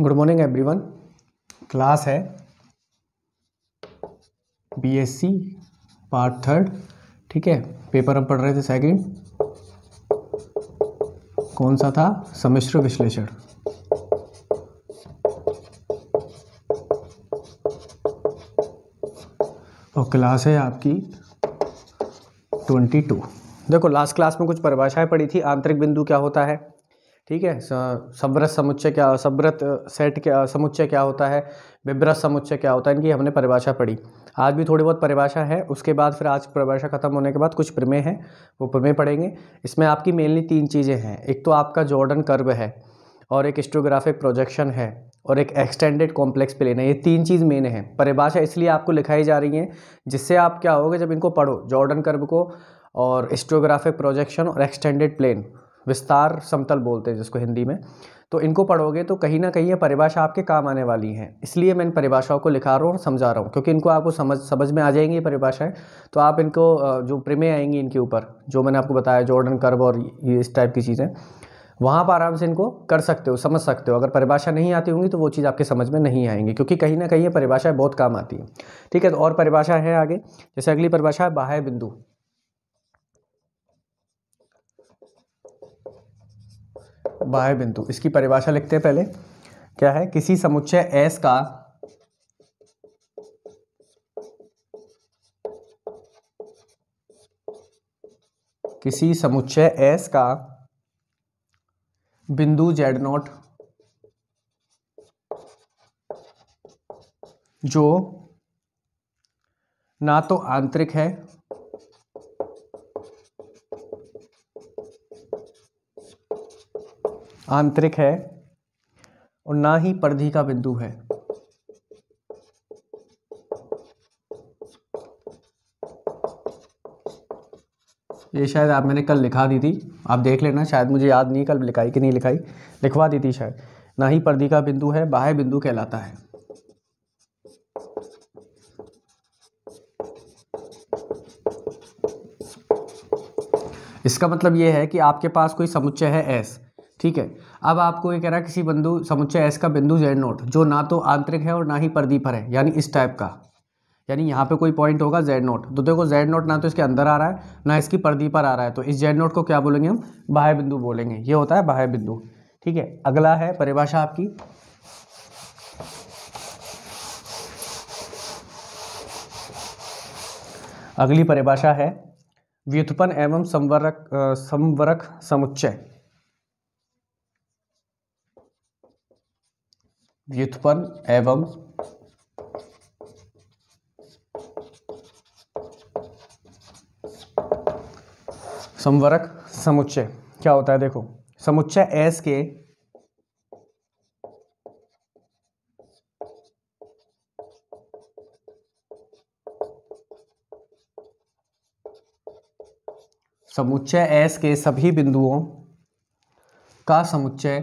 good morning everyone class है BSc part third ठीक है पेपर हम पढ़ रहे थे सेकंड कौन सा था सम्मिश्र विश्लेषण और क्लास है आपकी ट्वेंटी टू देखो लास्ट क्लास में कुछ परिभाषाएं पढ़ी थी आंतरिक बिंदु क्या होता है ठीक है सब्रत समुच्चय क्या सब्रत सेट क्या समुच्चय क्या होता है विभ्रत समुच्चय क्या होता है इनकी हमने परिभाषा पढ़ी आज भी थोड़ी बहुत परिभाषा है उसके बाद फिर आज परिभाषा खत्म होने के बाद कुछ प्रमेय हैं वो प्रमेय पढ़ेंगे इसमें आपकी मेनली तीन चीज़ें हैं एक तो आपका जॉर्डन कर्व है और एक स्टोग्राफिक प्रोजेक्शन है और एक एक्सटेंडेड कॉम्प्लेक्स प्लेन है ये तीन चीज़ मेन है परिभाषा इसलिए आपको लिखाई जा रही है जिससे आप क्या होगे जब इनको पढ़ो जॉर्डन कर्व को और स्टोग्राफिक प्रोजेक्शन और एक्सटेंडेड प्लेन विस्तार समतल बोलते हैं जिसको हिंदी में तो इनको पढ़ोगे तो कहीं ना कहीं ये परिभाषा आपके काम आने वाली हैं इसलिए मैं इन परिभाषाओं को लिखा रहा हूँ और समझा रहा हूँ क्योंकि इनको आपको समझ समझ में आ जाएंगी ये परिभाषाएँ तो आप इनको जो प्रेमें आएंगी इनके ऊपर जो मैंने आपको बताया जॉर्डन कर्व और ये इस टाइप की चीज़ें वहाँ पर आराम से इनको कर सकते हो समझ सकते हो अगर परिभाषा नहीं आती होंगी तो वो चीज़ आपके समझ में नहीं आएंगी क्योंकि कहीं ना कहीं ये परिभाषाएँ बहुत काम आती हैं ठीक है तो और परिभाषा है आगे जैसे अगली परिभाषा है बाह्य बिंदु बाह्य बिंदु इसकी परिभाषा लिखते हैं पहले क्या है किसी समुच्चय एस का किसी समुच्चय एस का बिंदु जेड नॉट जो ना तो आंतरिक है आंतरिक है और ना ही परधि का बिंदु है ये शायद आप मैंने कल लिखा दी थी आप देख लेना शायद मुझे याद नहीं कल लिखाई कि नहीं लिखाई लिखवा दी थी शायद ना ही पर्दी का बिंदु है बाह्य बिंदु कहलाता है इसका मतलब यह है कि आपके पास कोई समुच्चय है एस ठीक है अब आपको ये कह रहा है किसी बिंदु समुच्चय एस का बिंदु जेड नोट जो ना तो आंतरिक है और ना ही प्रदीप पर है यानी इस टाइप का यानी यहाँ पे कोई पॉइंट होगा जेड नोट तो देखो जेड नोट ना तो इसके अंदर आ रहा है ना इसकी पर्दी पर आ रहा है तो इस जेड नोट को क्या बोलेंगे हम बाह्य बिंदु बोलेंगे ये होता है बाह्य बिंदु ठीक है अगला है परिभाषा आपकी अगली परिभाषा है व्युत्पन्न एवं संवरक संवरक समुच्चय व्युत्पन्न एवं संवरक समुच्चय क्या होता है देखो समुच्चय एस के समुच्चय एस के सभी बिंदुओं का समुच्चय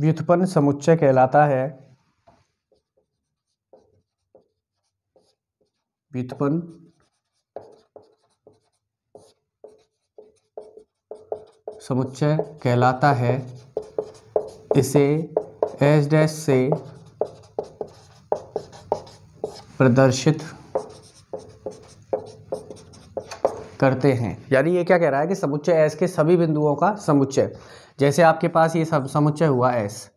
व्युत्पन्न समुच्चय कहलाता है व्युत्पन्न समुच्चय कहलाता है इसे एस डैश से प्रदर्शित करते हैं यानी ये क्या कह रहा है कि समुच्चय एस के सभी बिंदुओं का समुच्चय जैसे आपके पास ये सब समुच्चय हुआ एस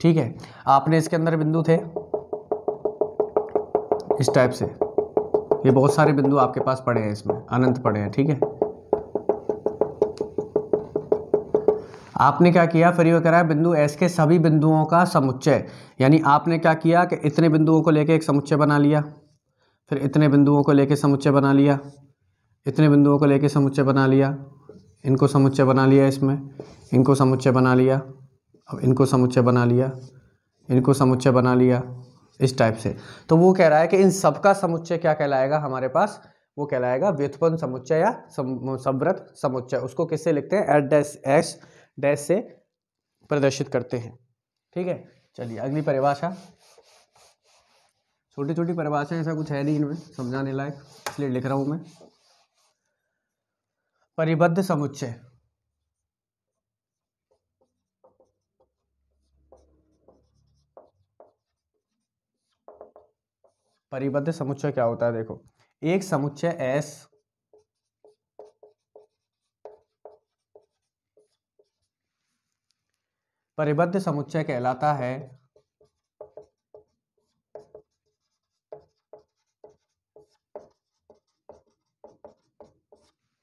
ठीक है आपने इसके अंदर बिंदु थे इस टाइप से ये बहुत सारे बिंदु आपके पास पड़े हैं इसमें अनंत पड़े हैं ठीक है आपने क्या किया फिर ये है बिंदु एस के सभी बिंदुओं का समुच्चय यानी आपने क्या किया कि इतने बिंदुओं को लेके एक समुच्चय बना लिया फिर इतने बिंदुओं को लेके समुच्चय बना लिया इतने बिंदुओं को लेके समुच्चय बना लिया इनको समुच्चय बना लिया इसमें इनको समुच्चय बना लिया अब इनको समुच्चय बना लिया इनको समुच्चय बना लिया इस टाइप से तो वो कह रहा है कि इन सब का समुच्चय क्या कहलाएगा हमारे पास वो कहलाएगा व्युत्पन्न समुच्चय या संव्रत समुच्चय उसको किससे लिखते हैं एट डैश एस डैश से प्रदर्शित करते हैं ठीक है चलिए अगली परिभाषा छोटी छोटी परिभाषा ऐसा कुछ है नहीं इनमें समझाने लायक इसलिए लिख रहा हूँ मैं परिबद्ध समुच्चय परिबद्ध समुच्चय क्या होता है देखो एक समुच्चय S परिबद्ध समुच्चय कहलाता है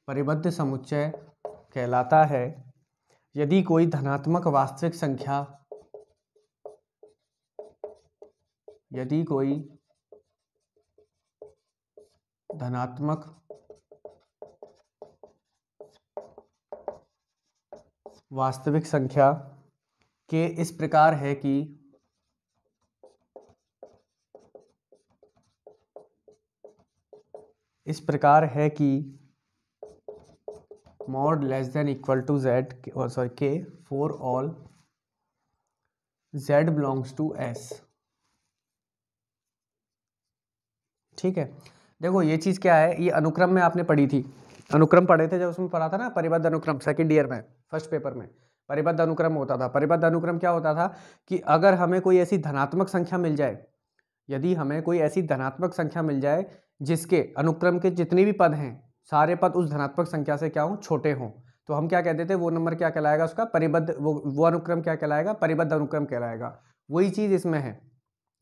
परिबद्ध समुच्चय कहलाता है यदि कोई धनात्मक वास्तविक संख्या यदि कोई धनात्मक वास्तविक संख्या के इस प्रकार है कि इस प्रकार है कि mod less than equal to Z or sorry k for all z belongs to ठीक है देखो ये चीज़ क्या है ये अनुक्रम में आपने पढ़ी थी अनुक्रम पढ़े थे जब उसमें पढ़ा था ना परिबद्ध अनुक्रम सेकंड ईयर में फर्स्ट पेपर में परिबद्ध अनुक्रम होता था परिबद्ध अनुक्रम क्या होता था कि अगर हमें कोई ऐसी धनात्मक संख्या मिल जाए यदि हमें कोई ऐसी धनात्मक संख्या मिल जाए जिसके अनुक्रम के जितने भी पद हैं सारे पद उस धनात्मक संख्या से क्या हों छोटे हों तो हम क्या कहते थे वो नंबर क्या कहलाएगा उसका परिबद्ध वो वो अनुक्रम क्या कहलाएगा परिबद्ध अनुक्रम कहलाएगा वही चीज़ इसमें है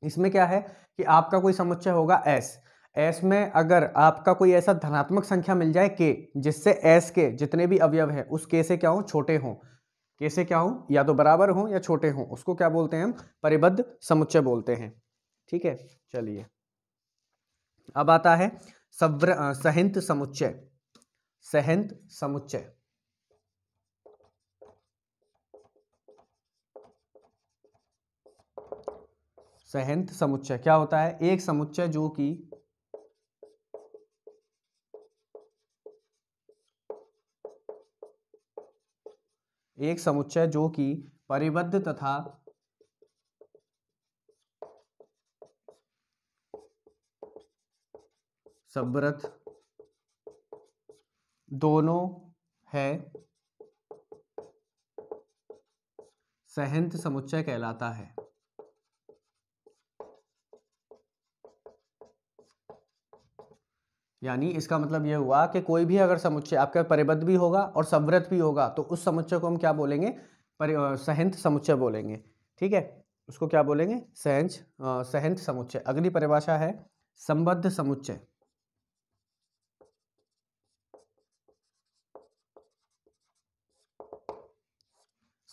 इसमें क्या है कि आपका कोई समुच्चय होगा एस एस में अगर आपका कोई ऐसा धनात्मक संख्या मिल जाए के जिससे एस के जितने भी अवयव हैं उस के से क्या हों छोटे हों के से क्या हों या तो बराबर हों या छोटे हों उसको क्या बोलते हैं हम परिबद्ध समुच्चय बोलते हैं ठीक है चलिए अब आता है सव्र सहंत समुच्चय सहंत समुच्चय सहंत समुच्चय क्या होता है एक समुच्चय जो कि एक समुच्चय जो कि परिबद्ध तथा सबरथ दोनों है सहंत समुच्चय कहलाता है यानी इसका मतलब यह हुआ कि कोई भी अगर समुच्चय आपका परिबद्ध भी होगा और संव्रत भी होगा तो उस समुच्चय को हम क्या बोलेंगे सहंत समुच्चय बोलेंगे ठीक है उसको क्या बोलेंगे सहंच सहंत समुच्चय अगली परिभाषा है संबद्ध समुच्चय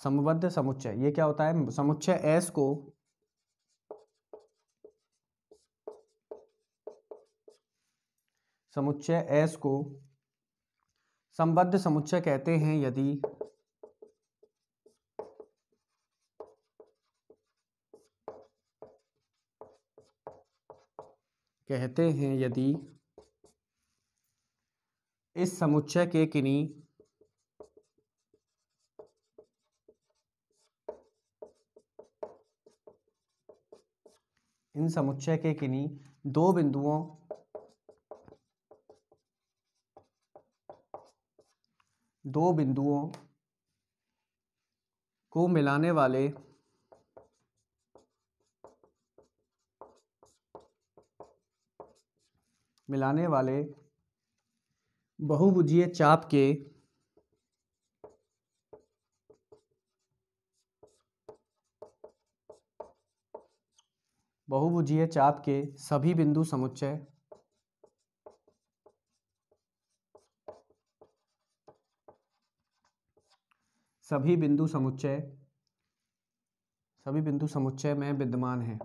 समबद्ध समुच्चय ये क्या होता है समुच्चय एस को समुच्चय एस को संबद्ध समुच्चय कहते हैं यदि कहते हैं यदि इस समुच्चय के किन्हीं इन समुच्चय के किन्हीं दो बिंदुओं दो बिंदुओं को मिलाने वाले मिलाने वाले बहुभुजीय चाप के बहुभुजीय चाप के सभी बिंदु समुच्चय सभी बिंदु समुच्चय सभी बिंदु समुच्चय में विद्यमान है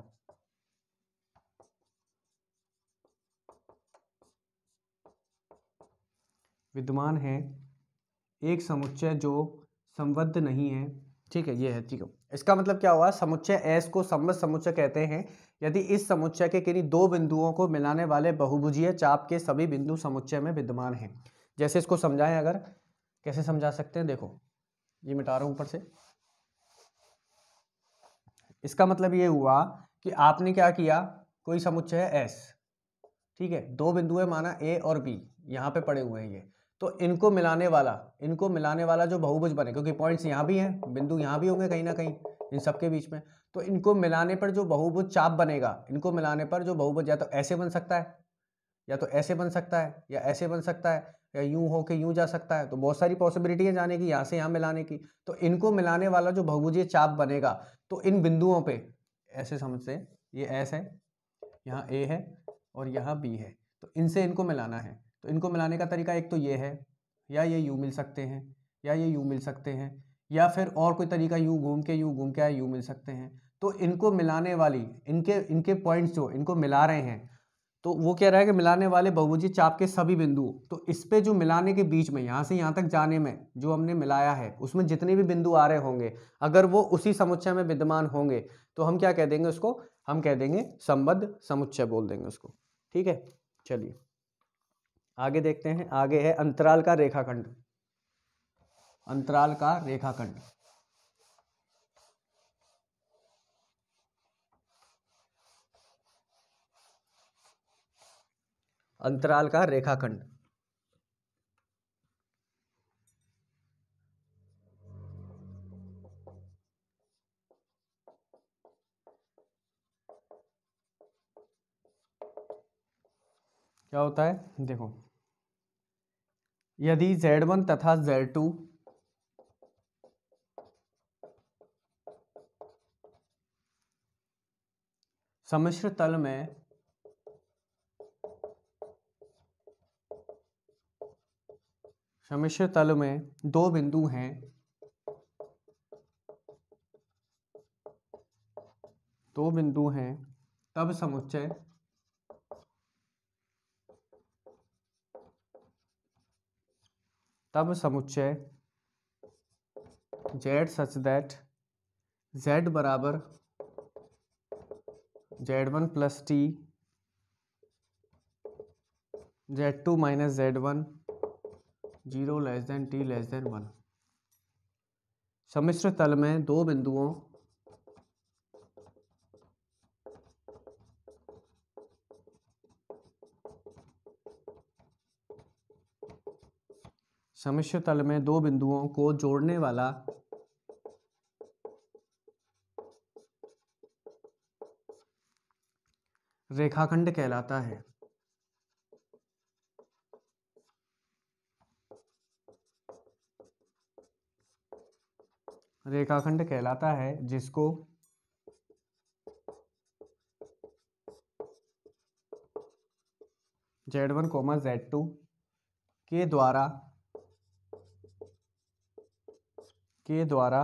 विद्यमान है एक समुच्चय जो संबद्ध नहीं है ठीक है ये है ठीक है इसका मतलब क्या हुआ समुच्चय एस को सम्मत समुच्चय कहते हैं यदि इस समुच्चय के किन्हीं दो बिंदुओं को मिलाने वाले बहुभुजीय चाप के सभी बिंदु समुच्चय में विद्यमान हैं जैसे इसको समझाएं अगर कैसे समझा सकते हैं देखो ये मिटा रहा हूँ ऊपर से इसका मतलब ये हुआ कि आपने क्या किया कोई समुच्चय है एस ठीक है दो बिंदु है माना ए और बी यहाँ पे पड़े हुए हैं ये तो इनको मिलाने वाला इनको मिलाने वाला जो बहुभुज बने क्योंकि पॉइंट्स यहाँ भी हैं बिंदु यहाँ भी होंगे कहीं ना कहीं इन सबके बीच में तो इनको मिलाने पर जो बहुभुज चाप बनेगा इनको मिलाने पर जो बहुभुज या तो ऐसे बन सकता है या तो ऐसे बन सकता है या ऐसे बन सकता है या यूं हो के यूं जा सकता है तो बहुत सारी पॉसिबिलिटी है जाने की यहाँ से यहाँ मिलाने की तो इनको मिलाने वाला जो बहुभुजीय चाप बनेगा तो इन बिंदुओं पे ऐसे समझते हैं ये एस है यहाँ ए है और यहाँ बी है तो इनसे इनको मिलाना है तो इनको मिलाने का तरीका एक तो ये है या ये यू मिल सकते हैं या ये यू मिल सकते हैं या फिर और कोई तरीका यूँ घूम के यूँ घूम के आए यूँ मिल सकते हैं तो इनको मिलाने वाली इनके इनके पॉइंट्स जो इनको मिला रहे हैं तो वो कह रहा है कि मिलाने वाले बहुभुजी चाप के सभी बिंदु तो इस पे जो मिलाने के बीच में यहाँ से यहाँ तक जाने में जो हमने मिलाया है उसमें जितने भी बिंदु आ रहे होंगे अगर वो उसी समुच्चय में विद्यमान होंगे तो हम क्या कह देंगे उसको हम कह देंगे संबद्ध समुच्चय बोल देंगे उसको ठीक है चलिए आगे देखते हैं आगे है अंतराल का रेखाखंड अंतराल का रेखाखंड अंतराल का रेखाखंड क्या होता है देखो यदि Z1 तथा Z2 सम्मिश्र तल में सम्मिश्र तल में दो बिंदु हैं दो बिंदु हैं तब समुच्चय तब समुच्चय जेड सच दैट जेड बराबर Z one plus T Z two minus Z one zero less than T less than one सम्मिश्र तल में दो बिंदुओं समिश्र तल में दो बिंदुओं को जोड़ने वाला रेखाखंड कहलाता है रेखाखंड कहलाता है जिसको Z one comma Z two के द्वारा के द्वारा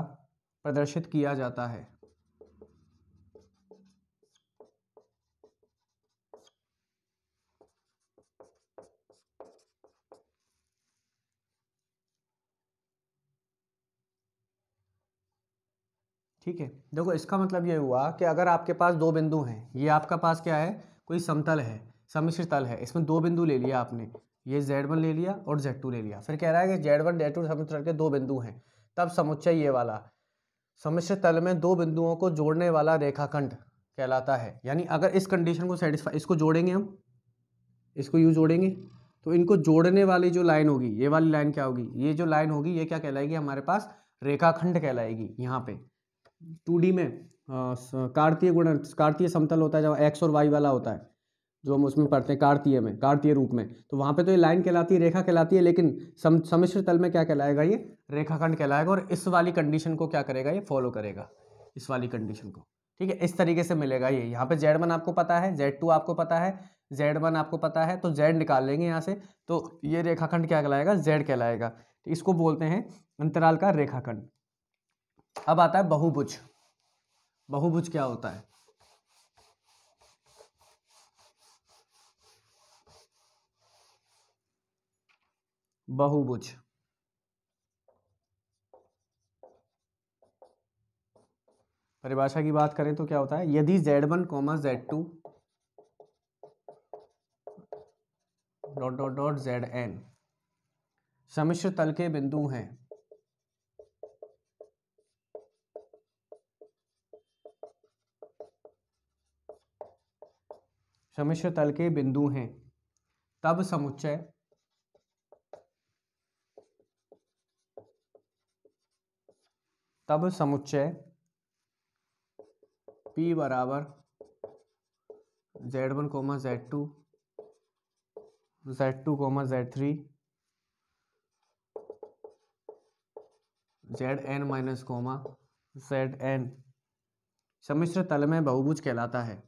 प्रदर्शित किया जाता है ठीक है देखो इसका मतलब ये हुआ कि अगर आपके पास दो बिंदु हैं ये आपका पास क्या है कोई समतल है सम्मिश्र तल है इसमें दो बिंदु ले लिया आपने ये वन ले लिया और जेड टू ले लिया फिर कह रहा है कि जेड टू समतल के दो बिंदु हैं तब समुच्चय ये वाला समुच्चय तल में दो बिंदुओं को जोड़ने वाला रेखाखंड कहलाता है यानी अगर इस कंडीशन को सेटिस्फाई इसको जोड़ेंगे हम इसको यू जोड़ेंगे तो इनको जोड़ने वाली जो लाइन होगी ये वाली लाइन क्या होगी ये जो लाइन होगी ये क्या कहलाएगी हमारे पास रेखाखंड कहलाएगी यहाँ पे टू में कार्तीय गुण कार्तीय समतल होता है जब एक्स और वाई वाला होता है जो हम उसमें पढ़ते हैं कार्तीय में कार्तीय रूप में तो वहाँ पे तो ये लाइन कहलाती है रेखा कहलाती है लेकिन सम समिश्र तल में क्या कहलाएगा ये रेखाखंड कहलाएगा और इस वाली कंडीशन को क्या करेगा ये फॉलो करेगा इस वाली कंडीशन को ठीक है इस तरीके से मिलेगा ये यहाँ पे जेड वन आपको पता है जेड टू आपको पता है जेड वन आपको पता है तो जेड निकाल लेंगे यहाँ से तो ये रेखाखंड क्या कहलाएगा जेड कहलाएगा इसको बोलते हैं अंतराल का रेखाखंड अब आता है बहुभुज बहुभुज क्या होता है बहुभुज परिभाषा की बात करें तो क्या होता है यदि z1 one comma Z two dot dot dot Z N समिश्र तल के बिंदु हैं समिश्र तल के बिंदु हैं तब समुच्चय तब समुच्चय P बराबर Z1 comma Z two Z two comma Z three Z N minus comma Z N सम्मिश्र तल में बहुभुज कहलाता है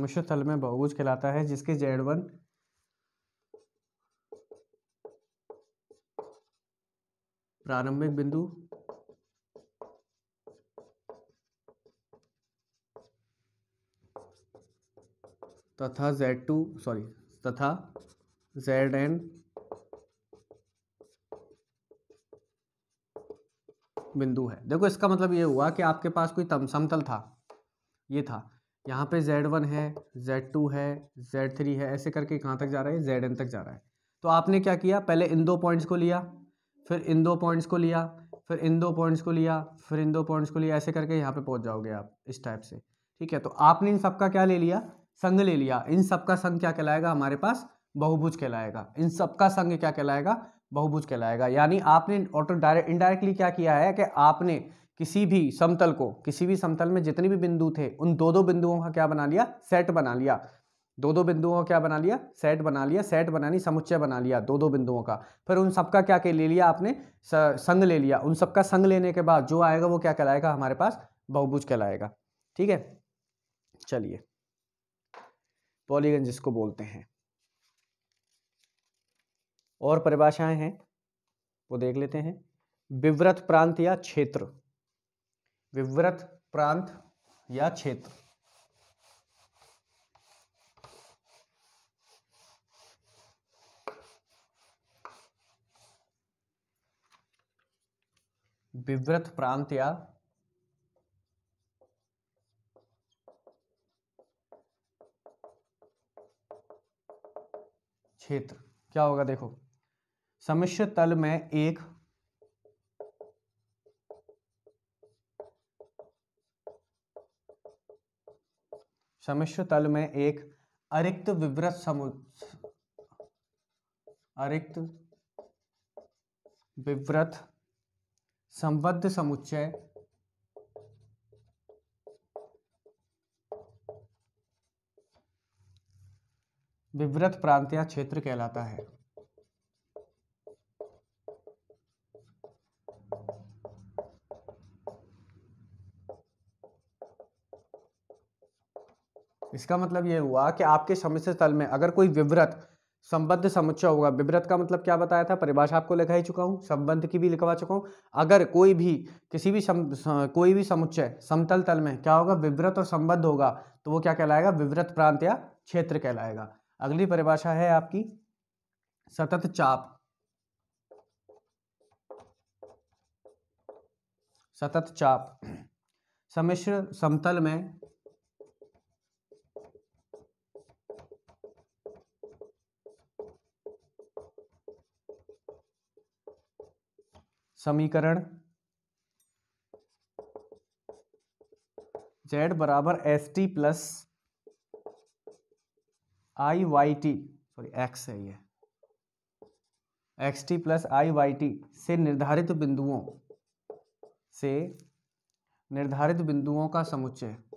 हमेशा थल में बहुभुज कहलाता है जिसके जेड वन प्रारंभिक बिंदु तथा जेड टू सॉरी तथा जेड एन बिंदु है देखो इसका मतलब ये हुआ कि आपके पास कोई समतल था ये था यहाँ पे जेड वन है जेड टू है जेड थ्री है ऐसे करके कहाँ तक जा रहा है जेड एन तक जा रहा है तो आपने क्या किया पहले इन दो पॉइंट्स को लिया फिर इन दो पॉइंट्स को लिया फिर इन दो पॉइंट्स को लिया फिर इन दो पॉइंट्स को लिया ऐसे करके यहाँ पे पहुँच जाओगे आप इस टाइप से ठीक है तो आपने इन सब का क्या ले लिया संघ ले लिया इन सब का संघ क्या कहलाएगा हमारे पास बहुभुज कहलाएगा इन सब का संघ क्या कहलाएगा बहुभुज कहलाएगा यानी आपने ऑटो डायरेक्ट इनडायरेक्टली क्या किया है कि आपने किसी भी समतल को किसी भी समतल में जितने भी बिंदु थे उन दो दो बिंदुओं का क्या बना लिया सेट बना लिया दो दो बिंदुओं का क्या बना लिया सेट बना लिया सेट बनानी समुच्चय बना लिया दो दो बिंदुओं का फिर उन सबका क्या ले लिया आपने संग ले लिया उन सबका संग लेने के बाद जो आएगा वो क्या कहलाएगा हमारे पास बहुभुज कहलाएगा ठीक है चलिए पॉलीगन जिसको बोलते हैं और परिभाषाएं हैं वो देख लेते हैं विव्रत प्रांत या क्षेत्र विव्रत प्रांत या क्षेत्र विव्रत प्रांत या क्षेत्र क्या होगा देखो समिश्र तल में एक समिश्र तल में एक अरिक्त विवृत समु अरिक्त विव्रत संबद्ध समुच्चय विव्रत प्रांत या क्षेत्र कहलाता है इसका मतलब ये हुआ कि आपके समुच्चय स्थल में अगर कोई विव्रत संबद्ध समुच्चय होगा विव्रत का मतलब क्या बताया था परिभाषा आपको लिखा ही चुका हूँ संबंध की भी लिखवा चुका हूँ अगर कोई भी किसी भी सम, कोई भी समुच्चय समतल तल में क्या होगा विव्रत और संबद्ध होगा तो वो क्या कहलाएगा विव्रत प्रांत या क्षेत्र कहलाएगा अगली परिभाषा है आपकी सतत चाप सतत चाप समिश्र समतल में समीकरण जेड बराबर S T plus I Y T sorry X है ये X T plus I Y T से निर्धारित बिंदुओं से निर्धारित बिंदुओं का समुच्चय